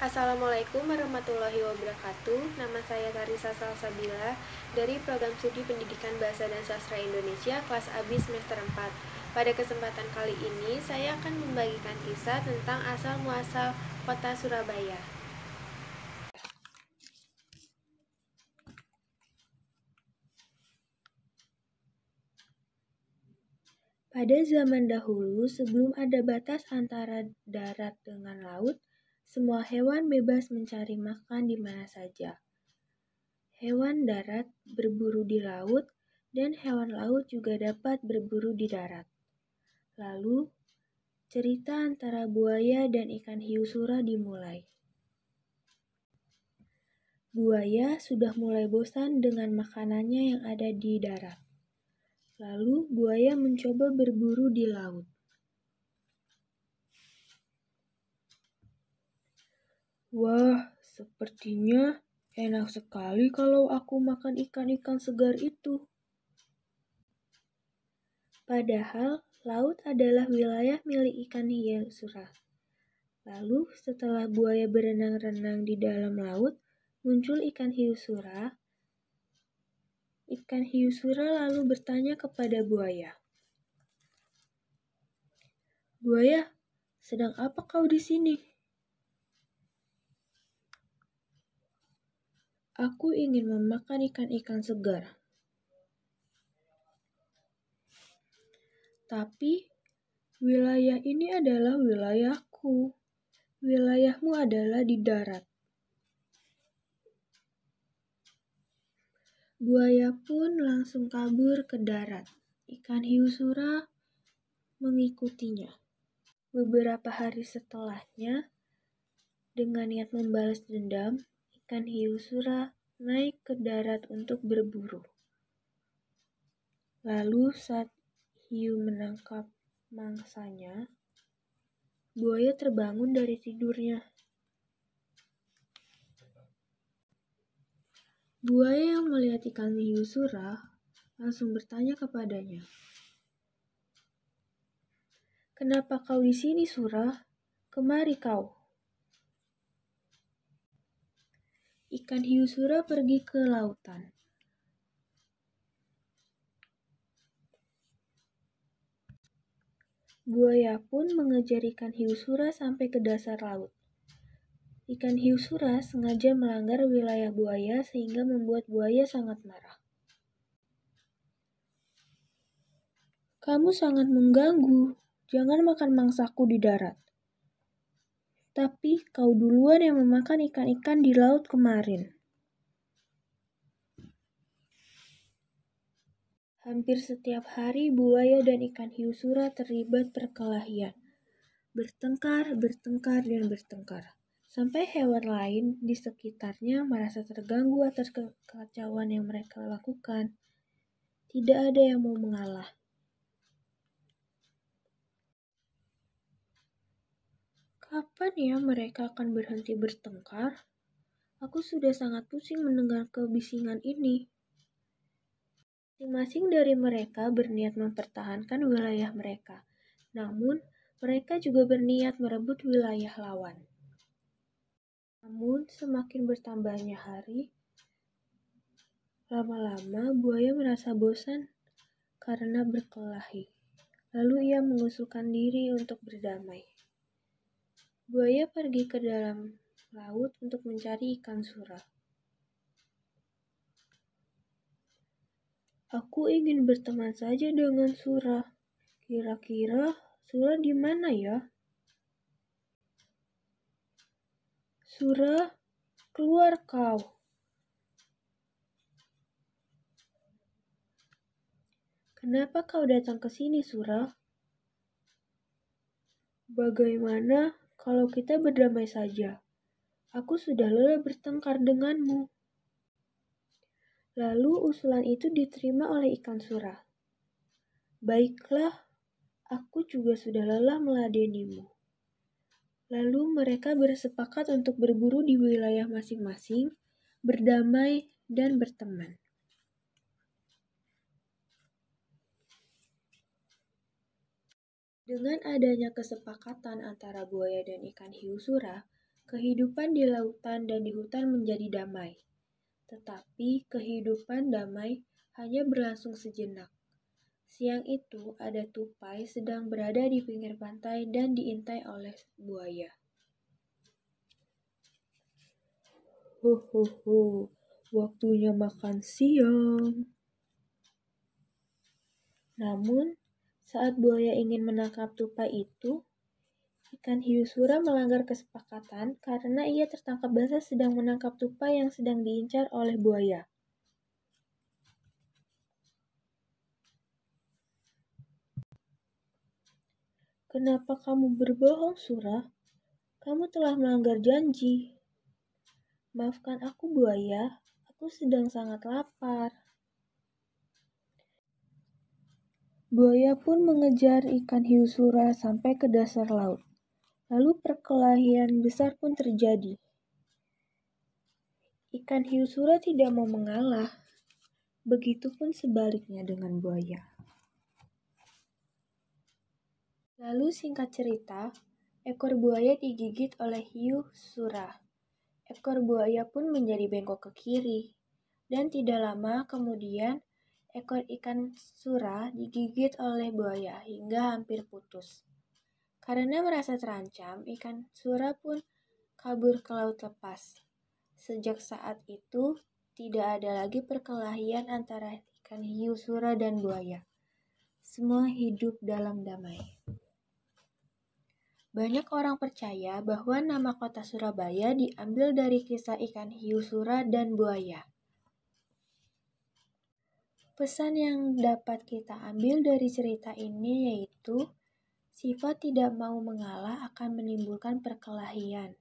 Assalamualaikum warahmatullahi wabarakatuh. Nama saya Tarisa Salsabila dari Program Studi Pendidikan Bahasa dan Sastra Indonesia kelas Abis semester 4. Pada kesempatan kali ini saya akan membagikan kisah tentang asal muasal kota Surabaya. Pada zaman dahulu, sebelum ada batas antara darat dengan laut, semua hewan bebas mencari makan di mana saja. Hewan darat berburu di laut, dan hewan laut juga dapat berburu di darat. Lalu, cerita antara buaya dan ikan hiu sura dimulai. Buaya sudah mulai bosan dengan makanannya yang ada di darat. Lalu, buaya mencoba berburu di laut. Wah, sepertinya enak sekali kalau aku makan ikan-ikan segar itu. Padahal, laut adalah wilayah milik ikan surah. Lalu, setelah buaya berenang-renang di dalam laut, muncul ikan hiu surah. Ikan hiu surah lalu bertanya kepada buaya. Buaya, sedang apa kau di sini? Aku ingin memakan ikan-ikan segar. Tapi wilayah ini adalah wilayahku. Wilayahmu adalah di darat. Buaya pun langsung kabur ke darat. Ikan hiu sura mengikutinya. Beberapa hari setelahnya, dengan niat membalas dendam, ikan hiu sura naik ke darat untuk berburu. Lalu saat hiu menangkap mangsanya, buaya terbangun dari tidurnya. Buaya yang melihat ikan hiu sura langsung bertanya kepadanya, "Kenapa kau di sini, surah? Kemari kau." ikan hiu sura pergi ke lautan. Buaya pun mengejar ikan hiu sura sampai ke dasar laut. Ikan hiu sura sengaja melanggar wilayah buaya sehingga membuat buaya sangat marah. Kamu sangat mengganggu. Jangan makan mangsaku di darat tapi kau duluan yang memakan ikan-ikan di laut kemarin. Hampir setiap hari buaya dan ikan hiu sura terlibat perkelahian. Bertengkar, bertengkar, dan bertengkar. Sampai hewan lain di sekitarnya merasa terganggu atas kekacauan yang mereka lakukan. Tidak ada yang mau mengalah. Kapan ya mereka akan berhenti bertengkar? Aku sudah sangat pusing mendengar kebisingan ini. Masing-masing dari mereka berniat mempertahankan wilayah mereka, namun mereka juga berniat merebut wilayah lawan. Namun, semakin bertambahnya hari, lama-lama buaya merasa bosan karena berkelahi. Lalu ia mengusulkan diri untuk berdamai. Buaya pergi ke dalam laut untuk mencari ikan surah. Aku ingin berteman saja dengan surah. Kira-kira surah di mana ya? Surah, keluar kau. Kenapa kau datang ke sini, Surah? Bagaimana kalau kita berdamai saja. Aku sudah lelah bertengkar denganmu. Lalu usulan itu diterima oleh ikan surah. Baiklah, aku juga sudah lelah meladenimu. Lalu mereka bersepakat untuk berburu di wilayah masing-masing, berdamai, dan berteman. Dengan adanya kesepakatan antara buaya dan ikan hiu sura, kehidupan di lautan dan di hutan menjadi damai. Tetapi kehidupan damai hanya berlangsung sejenak. Siang itu ada tupai sedang berada di pinggir pantai dan diintai oleh buaya. Ho ho ho, waktunya makan siang. Namun, saat buaya ingin menangkap tupai itu, ikan hiu sura melanggar kesepakatan karena ia tertangkap basah sedang menangkap tupai yang sedang diincar oleh buaya. Kenapa kamu berbohong, Sura? Kamu telah melanggar janji. Maafkan aku, buaya. Aku sedang sangat lapar. Buaya pun mengejar ikan hiu sura sampai ke dasar laut. Lalu perkelahian besar pun terjadi. Ikan hiu sura tidak mau mengalah. Begitupun sebaliknya dengan buaya. Lalu singkat cerita, ekor buaya digigit oleh hiu sura. Ekor buaya pun menjadi bengkok ke kiri. Dan tidak lama kemudian ekor ikan sura digigit oleh buaya hingga hampir putus. Karena merasa terancam, ikan sura pun kabur ke laut lepas. Sejak saat itu, tidak ada lagi perkelahian antara ikan hiu sura dan buaya. Semua hidup dalam damai. Banyak orang percaya bahwa nama kota Surabaya diambil dari kisah ikan hiu sura dan buaya. Pesan yang dapat kita ambil dari cerita ini yaitu sifat tidak mau mengalah akan menimbulkan perkelahian.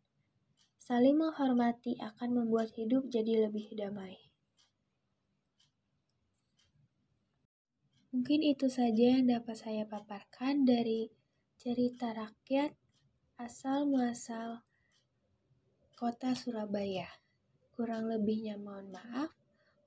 Saling menghormati akan membuat hidup jadi lebih damai. Mungkin itu saja yang dapat saya paparkan dari cerita rakyat asal muasal kota Surabaya. Kurang lebihnya mohon maaf.